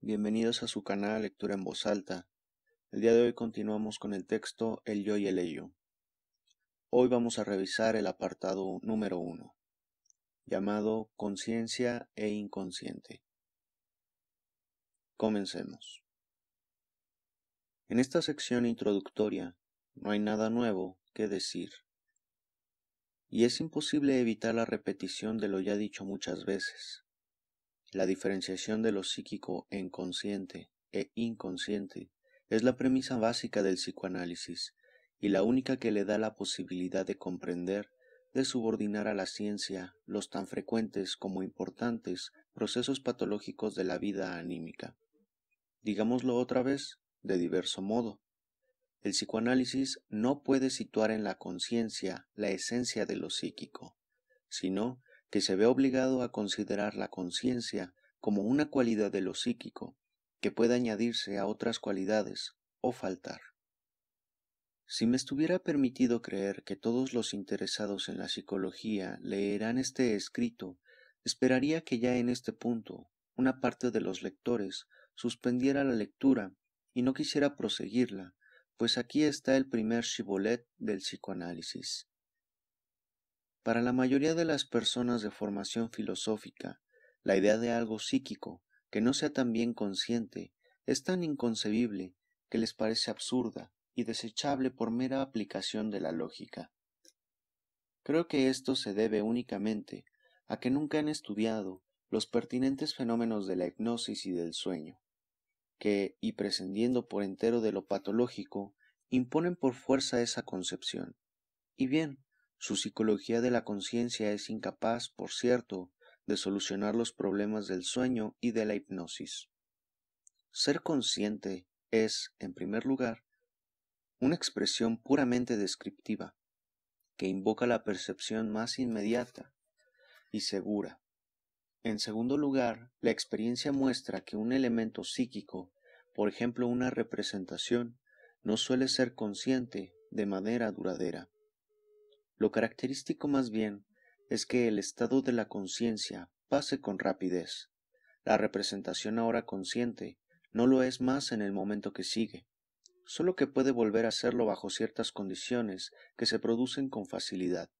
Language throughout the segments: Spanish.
bienvenidos a su canal Lectura en Voz Alta. El día de hoy continuamos con el texto El yo y el ello. Hoy vamos a revisar el apartado número uno, llamado Conciencia e Inconsciente. Comencemos. En esta sección introductoria no hay nada nuevo que decir, y es imposible evitar la repetición de lo ya dicho muchas veces. La diferenciación de lo psíquico en consciente e inconsciente es la premisa básica del psicoanálisis y la única que le da la posibilidad de comprender, de subordinar a la ciencia los tan frecuentes como importantes procesos patológicos de la vida anímica. Digámoslo otra vez, de diverso modo. El psicoanálisis no puede situar en la conciencia la esencia de lo psíquico, sino que se ve obligado a considerar la conciencia como una cualidad de lo psíquico que puede añadirse a otras cualidades o faltar. Si me estuviera permitido creer que todos los interesados en la psicología leerán este escrito, esperaría que ya en este punto una parte de los lectores suspendiera la lectura y no quisiera proseguirla, pues aquí está el primer shibboleth del psicoanálisis. Para la mayoría de las personas de formación filosófica, la idea de algo psíquico que no sea tan bien consciente es tan inconcebible que les parece absurda y desechable por mera aplicación de la lógica. Creo que esto se debe únicamente a que nunca han estudiado los pertinentes fenómenos de la hipnosis y del sueño, que, y prescindiendo por entero de lo patológico, imponen por fuerza esa concepción. Y bien, su psicología de la conciencia es incapaz, por cierto, de solucionar los problemas del sueño y de la hipnosis. Ser consciente es, en primer lugar, una expresión puramente descriptiva, que invoca la percepción más inmediata y segura. En segundo lugar, la experiencia muestra que un elemento psíquico, por ejemplo una representación, no suele ser consciente de manera duradera. Lo característico más bien es que el estado de la conciencia pase con rapidez. La representación ahora consciente no lo es más en el momento que sigue, solo que puede volver a serlo bajo ciertas condiciones que se producen con facilidad.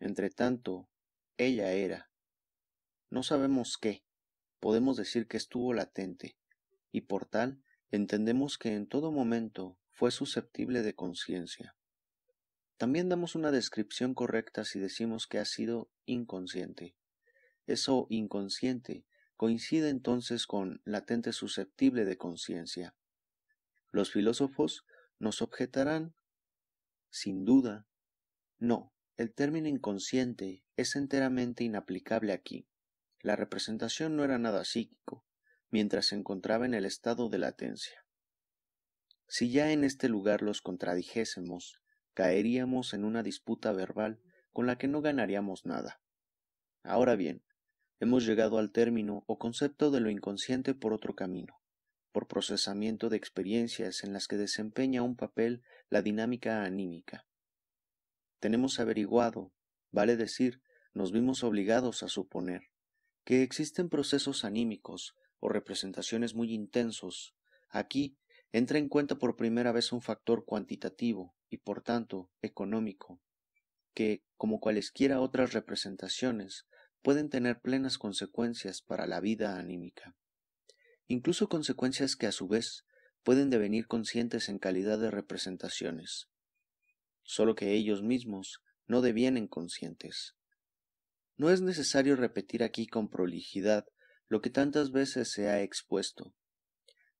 Entretanto, ella era. No sabemos qué, podemos decir que estuvo latente, y por tal entendemos que en todo momento fue susceptible de conciencia. También damos una descripción correcta si decimos que ha sido inconsciente. Eso inconsciente coincide entonces con latente susceptible de conciencia. Los filósofos nos objetarán, sin duda, no, el término inconsciente es enteramente inaplicable aquí. La representación no era nada psíquico, mientras se encontraba en el estado de latencia. Si ya en este lugar los contradijésemos, caeríamos en una disputa verbal con la que no ganaríamos nada. Ahora bien, hemos llegado al término o concepto de lo inconsciente por otro camino, por procesamiento de experiencias en las que desempeña un papel la dinámica anímica. Tenemos averiguado, vale decir, nos vimos obligados a suponer, que existen procesos anímicos o representaciones muy intensos. Aquí entra en cuenta por primera vez un factor cuantitativo, y por tanto económico, que, como cualesquiera otras representaciones, pueden tener plenas consecuencias para la vida anímica, incluso consecuencias que a su vez pueden devenir conscientes en calidad de representaciones, solo que ellos mismos no devienen conscientes. No es necesario repetir aquí con prolijidad lo que tantas veces se ha expuesto.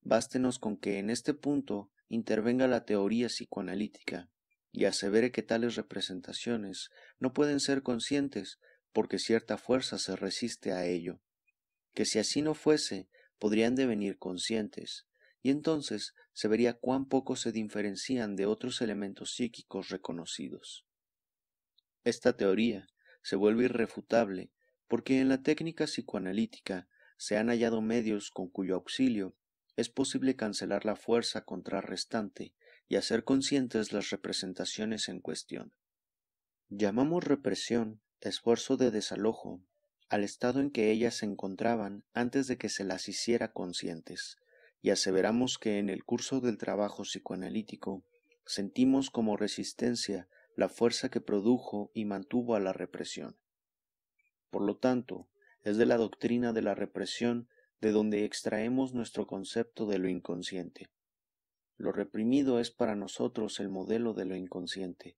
Bástenos con que en este punto intervenga la teoría psicoanalítica y asevere que tales representaciones no pueden ser conscientes porque cierta fuerza se resiste a ello, que si así no fuese, podrían devenir conscientes, y entonces se vería cuán poco se diferencian de otros elementos psíquicos reconocidos. Esta teoría se vuelve irrefutable porque en la técnica psicoanalítica se han hallado medios con cuyo auxilio es posible cancelar la fuerza contrarrestante y hacer conscientes las representaciones en cuestión. Llamamos represión esfuerzo de desalojo al estado en que ellas se encontraban antes de que se las hiciera conscientes, y aseveramos que en el curso del trabajo psicoanalítico sentimos como resistencia la fuerza que produjo y mantuvo a la represión. Por lo tanto, es de la doctrina de la represión de donde extraemos nuestro concepto de lo inconsciente. Lo reprimido es para nosotros el modelo de lo inconsciente.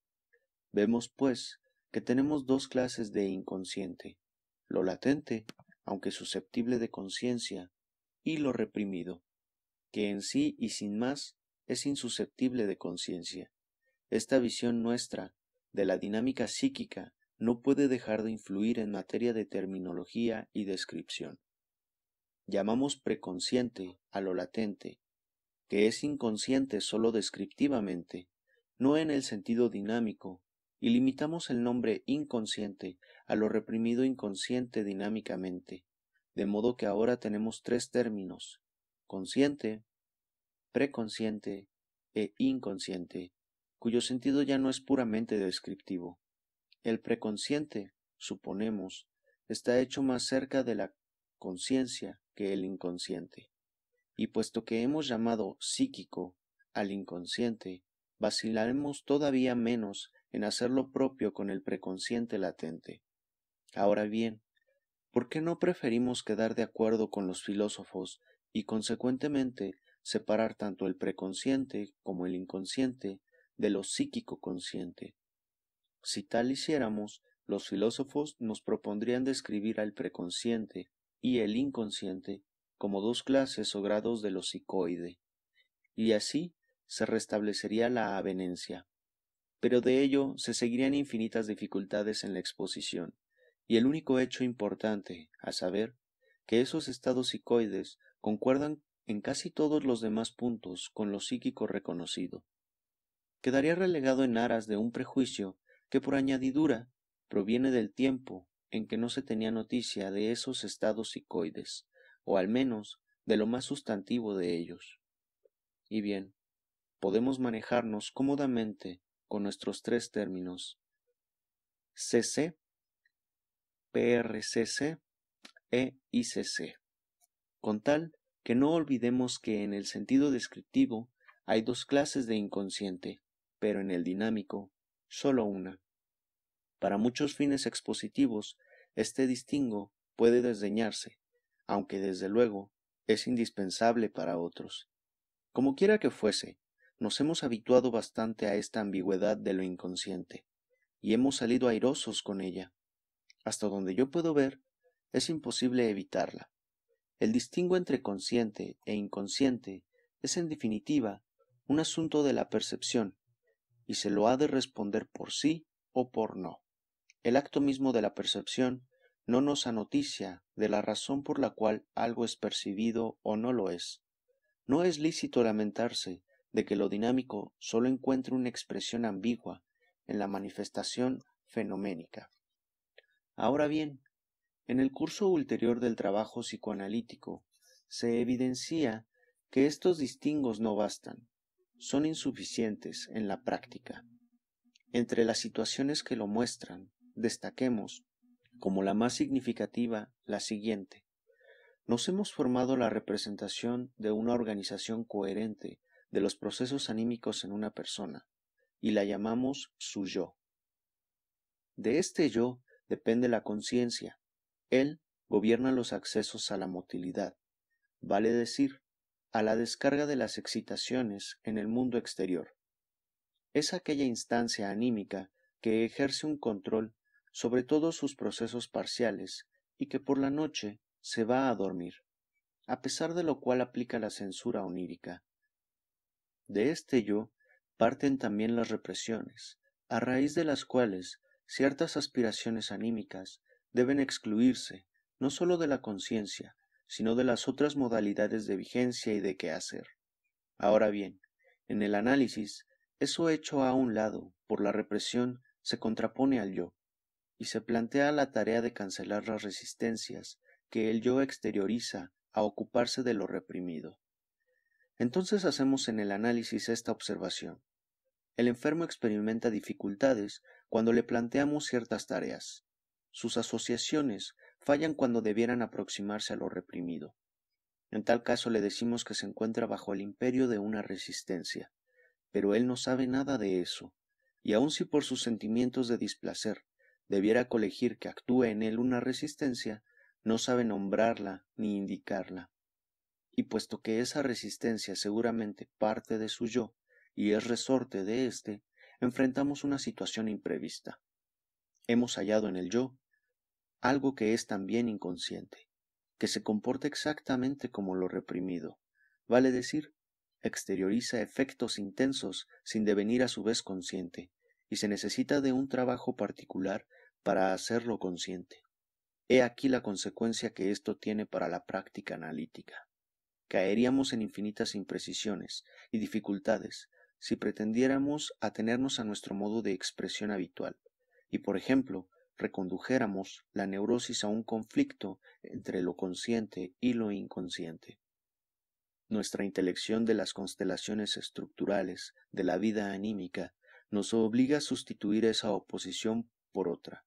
Vemos, pues, que tenemos dos clases de inconsciente, lo latente, aunque susceptible de conciencia, y lo reprimido, que en sí y sin más es insusceptible de conciencia. Esta visión nuestra de la dinámica psíquica no puede dejar de influir en materia de terminología y descripción llamamos preconsciente a lo latente, que es inconsciente sólo descriptivamente, no en el sentido dinámico, y limitamos el nombre inconsciente a lo reprimido inconsciente dinámicamente, de modo que ahora tenemos tres términos, consciente, preconsciente e inconsciente, cuyo sentido ya no es puramente descriptivo. El preconsciente, suponemos, está hecho más cerca de la conciencia el inconsciente. Y puesto que hemos llamado psíquico al inconsciente, vacilaremos todavía menos en hacer lo propio con el preconsciente latente. Ahora bien, ¿por qué no preferimos quedar de acuerdo con los filósofos y consecuentemente separar tanto el preconsciente como el inconsciente de lo psíquico consciente? Si tal hiciéramos, los filósofos nos propondrían describir al preconsciente y el inconsciente como dos clases o grados de lo psicoide, y así se restablecería la avenencia. Pero de ello se seguirían infinitas dificultades en la exposición, y el único hecho importante, a saber, que esos estados psicoides concuerdan en casi todos los demás puntos con lo psíquico reconocido. Quedaría relegado en aras de un prejuicio que por añadidura proviene del tiempo en que no se tenía noticia de esos estados psicoides, o al menos de lo más sustantivo de ellos. Y bien, podemos manejarnos cómodamente con nuestros tres términos CC, PRCC e ICC, con tal que no olvidemos que en el sentido descriptivo hay dos clases de inconsciente, pero en el dinámico solo una. Para muchos fines expositivos, este distingo puede desdeñarse, aunque desde luego es indispensable para otros. Como quiera que fuese, nos hemos habituado bastante a esta ambigüedad de lo inconsciente, y hemos salido airosos con ella. Hasta donde yo puedo ver, es imposible evitarla. El distingo entre consciente e inconsciente es en definitiva un asunto de la percepción, y se lo ha de responder por sí o por no. El acto mismo de la percepción no nos anoticia de la razón por la cual algo es percibido o no lo es. No es lícito lamentarse de que lo dinámico solo encuentre una expresión ambigua en la manifestación fenoménica. Ahora bien, en el curso ulterior del trabajo psicoanalítico se evidencia que estos distingos no bastan, son insuficientes en la práctica. Entre las situaciones que lo muestran, destaquemos, como la más significativa, la siguiente. Nos hemos formado la representación de una organización coherente de los procesos anímicos en una persona, y la llamamos su yo. De este yo depende la conciencia. Él gobierna los accesos a la motilidad, vale decir, a la descarga de las excitaciones en el mundo exterior. Es aquella instancia anímica que ejerce un control sobre todo sus procesos parciales, y que por la noche se va a dormir, a pesar de lo cual aplica la censura onírica. De este yo parten también las represiones, a raíz de las cuales ciertas aspiraciones anímicas deben excluirse no sólo de la conciencia, sino de las otras modalidades de vigencia y de hacer. Ahora bien, en el análisis, eso hecho a un lado por la represión se contrapone al yo, y se plantea la tarea de cancelar las resistencias que el yo exterioriza a ocuparse de lo reprimido. Entonces hacemos en el análisis esta observación. El enfermo experimenta dificultades cuando le planteamos ciertas tareas. Sus asociaciones fallan cuando debieran aproximarse a lo reprimido. En tal caso le decimos que se encuentra bajo el imperio de una resistencia, pero él no sabe nada de eso, y aun si por sus sentimientos de displacer debiera colegir que actúe en él una resistencia, no sabe nombrarla ni indicarla. Y puesto que esa resistencia seguramente parte de su yo y es resorte de éste, enfrentamos una situación imprevista. Hemos hallado en el yo algo que es también inconsciente, que se comporta exactamente como lo reprimido, vale decir, exterioriza efectos intensos sin devenir a su vez consciente, y se necesita de un trabajo particular para hacerlo consciente. He aquí la consecuencia que esto tiene para la práctica analítica. Caeríamos en infinitas imprecisiones y dificultades si pretendiéramos atenernos a nuestro modo de expresión habitual y, por ejemplo, recondujéramos la neurosis a un conflicto entre lo consciente y lo inconsciente. Nuestra intelección de las constelaciones estructurales de la vida anímica nos obliga a sustituir esa oposición por otra,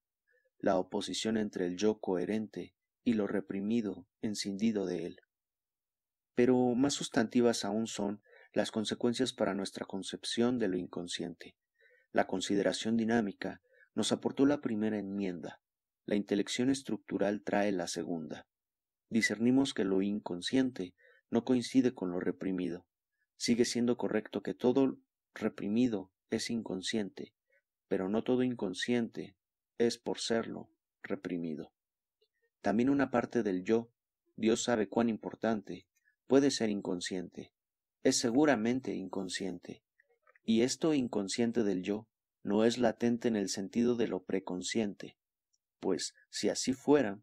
la oposición entre el yo coherente y lo reprimido, encendido de él. Pero más sustantivas aún son las consecuencias para nuestra concepción de lo inconsciente. La consideración dinámica nos aportó la primera enmienda, la intelección estructural trae la segunda. Discernimos que lo inconsciente no coincide con lo reprimido. Sigue siendo correcto que todo reprimido es inconsciente, pero no todo inconsciente es por serlo reprimido. También una parte del yo, Dios sabe cuán importante, puede ser inconsciente, es seguramente inconsciente, y esto inconsciente del yo no es latente en el sentido de lo preconsciente, pues si así fuera,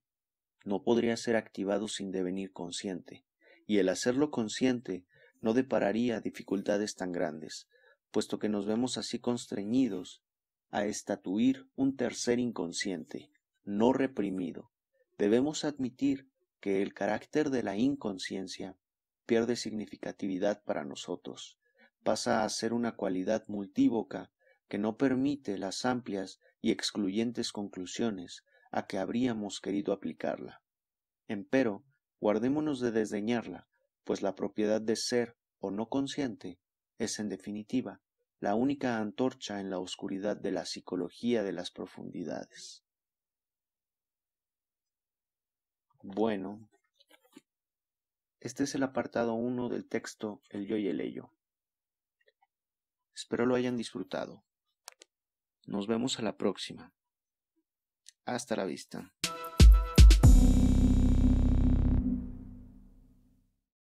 no podría ser activado sin devenir consciente, y el hacerlo consciente no depararía dificultades tan grandes, puesto que nos vemos así constreñidos a estatuir un tercer inconsciente, no reprimido, debemos admitir que el carácter de la inconsciencia pierde significatividad para nosotros, pasa a ser una cualidad multívoca que no permite las amplias y excluyentes conclusiones a que habríamos querido aplicarla. Empero, guardémonos de desdeñarla, pues la propiedad de ser o no consciente es en definitiva la única antorcha en la oscuridad de la psicología de las profundidades. Bueno, este es el apartado 1 del texto El yo y el ello. Espero lo hayan disfrutado. Nos vemos a la próxima. Hasta la vista.